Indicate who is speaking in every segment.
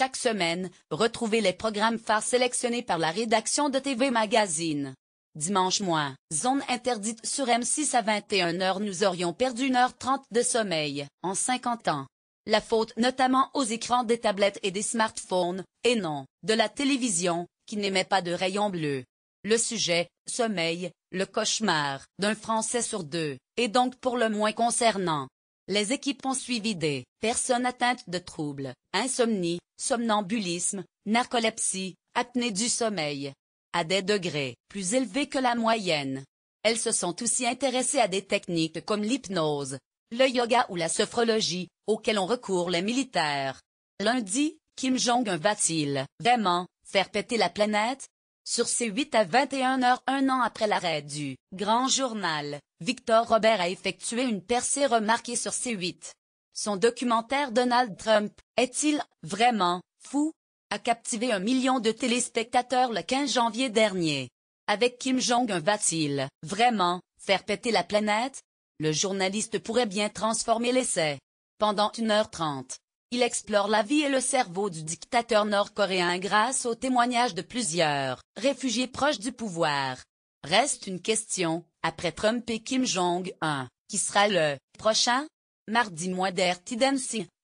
Speaker 1: Chaque semaine, retrouvez les programmes phares sélectionnés par la rédaction de TV Magazine. Dimanche moins, zone interdite sur M6 à 21h nous aurions perdu 1h30 de sommeil, en 50 ans. La faute notamment aux écrans des tablettes et des smartphones, et non, de la télévision, qui n'émet pas de rayons bleus. Le sujet, sommeil, le cauchemar, d'un Français sur deux, est donc pour le moins concernant. Les équipes ont suivi des personnes atteintes de troubles, insomnie, somnambulisme, narcolepsie, apnée du sommeil. À des degrés plus élevés que la moyenne. Elles se sont aussi intéressées à des techniques comme l'hypnose, le yoga ou la sophrologie, auxquelles ont recours les militaires. Lundi, Kim Jong-un va-t-il vraiment faire péter la planète? Sur ces 8 à 21 heures un an après l'arrêt du Grand Journal, Victor Robert a effectué une percée remarquée sur C8. Son documentaire Donald Trump, est-il vraiment fou, a captivé un million de téléspectateurs le 15 janvier dernier. Avec Kim Jong-un va-t-il vraiment faire péter la planète Le journaliste pourrait bien transformer l'essai. Pendant une heure trente. il explore la vie et le cerveau du dictateur nord-coréen grâce aux témoignages de plusieurs réfugiés proches du pouvoir. Reste une question, après Trump et Kim Jong-un, qui sera le prochain mardi mois d'Erty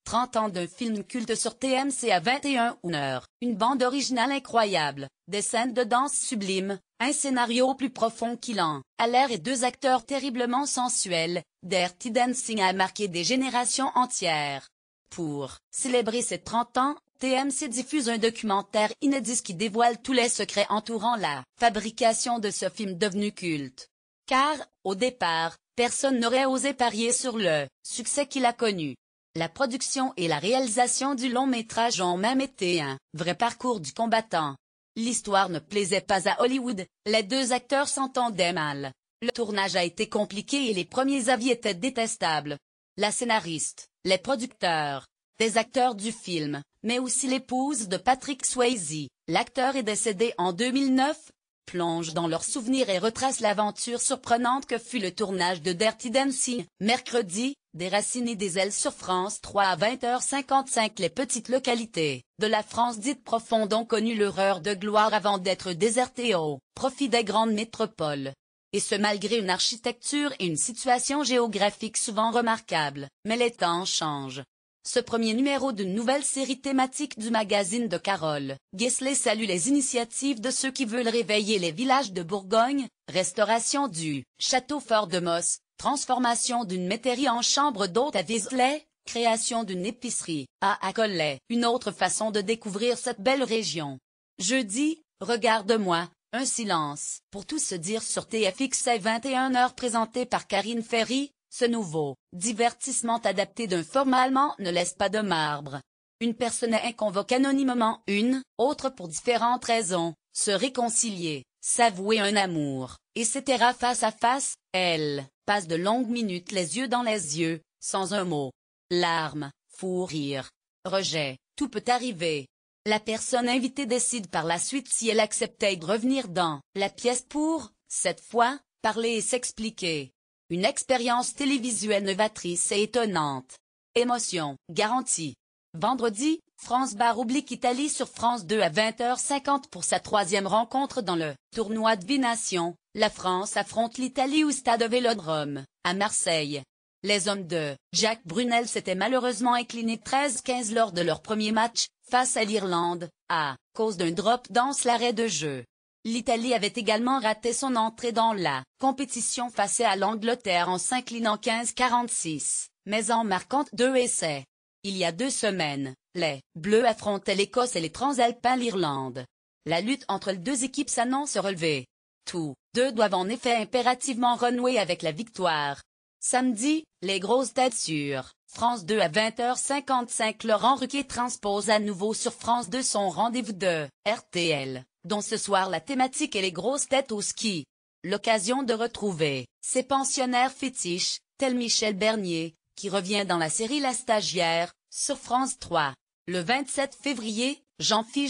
Speaker 1: 30 ans d'un film culte sur TMC à 21h, une bande originale incroyable, des scènes de danse sublimes, un scénario plus profond qu'il en a l'air et deux acteurs terriblement sensuels, Dirty Dancing a marqué des générations entières. Pour célébrer ses 30 ans, TMC diffuse un documentaire inédit qui dévoile tous les secrets entourant la fabrication de ce film devenu culte. Car, au départ, personne n'aurait osé parier sur le succès qu'il a connu. La production et la réalisation du long métrage ont même été un vrai parcours du combattant. L'histoire ne plaisait pas à Hollywood, les deux acteurs s'entendaient mal. Le tournage a été compliqué et les premiers avis étaient détestables. La scénariste, les producteurs, des acteurs du film, mais aussi l'épouse de Patrick Swayze, l'acteur est décédé en 2009, Plonge dans leurs souvenirs et retracent l'aventure surprenante que fut le tournage de Dirty Dancing. Mercredi, des des ailes sur France 3 à 20h55 Les petites localités de la France dite profonde ont connu l'horreur de gloire avant d'être désertées au profit des grandes métropoles et ce malgré une architecture et une situation géographique souvent remarquables. Mais les temps changent, ce premier numéro d'une nouvelle série thématique du magazine de Carole Gisley salue les initiatives de ceux qui veulent réveiller les villages de Bourgogne, restauration du château fort de Moss, transformation d'une métairie en chambre d'hôte à Visley, création d'une épicerie à Accolay, une autre façon de découvrir cette belle région. Jeudi, regarde-moi, un silence. Pour tout se dire sur TFX 21h présenté par Karine Ferry, ce nouveau divertissement adapté d'un format allemand ne laisse pas de marbre. Une personne inconvoque anonymement une, autre pour différentes raisons, se réconcilier, s'avouer un amour, etc. face à face, elle passe de longues minutes les yeux dans les yeux, sans un mot. Larmes, fou rire, rejet, tout peut arriver. La personne invitée décide par la suite si elle acceptait de revenir dans la pièce pour, cette fois, parler et s'expliquer. Une expérience télévisuelle novatrice et étonnante. Émotion, garantie. Vendredi, France barre Italie sur France 2 à 20h50 pour sa troisième rencontre dans le tournoi de Vination. La France affronte l'Italie au stade Vélodrome, à Marseille. Les hommes de Jacques Brunel s'étaient malheureusement inclinés 13-15 lors de leur premier match, face à l'Irlande, à cause d'un drop dans l'arrêt de jeu. L'Italie avait également raté son entrée dans la compétition face à l'Angleterre en s'inclinant 15-46, mais en marquant deux essais. Il y a deux semaines, les Bleus affrontaient l'Écosse et les Transalpins l'Irlande. La lutte entre les deux équipes s'annonce relevée. Tous deux doivent en effet impérativement renouer avec la victoire. Samedi, les grosses têtes sur France 2 à 20h55 Laurent Ruquier transpose à nouveau sur France 2 son rendez-vous de RTL dont ce soir la thématique est les grosses têtes au ski. L'occasion de retrouver ses pensionnaires fétiches, tel Michel Bernier, qui revient dans la série La Stagiaire, sur France 3. Le 27 février, Jean-Philippe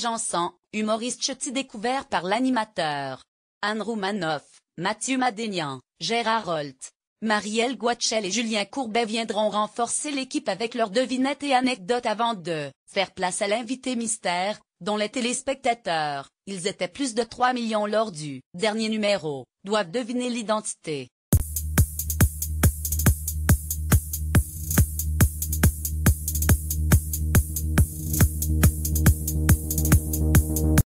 Speaker 1: humoriste ch'ti découvert par l'animateur. Anne Roumanoff, Mathieu Madénian, Gérard Holt, Marielle Guatchel et Julien Courbet viendront renforcer l'équipe avec leurs devinettes et anecdotes avant de faire place à l'invité mystère, dont les téléspectateurs, ils étaient plus de 3 millions lors du dernier numéro, doivent deviner l'identité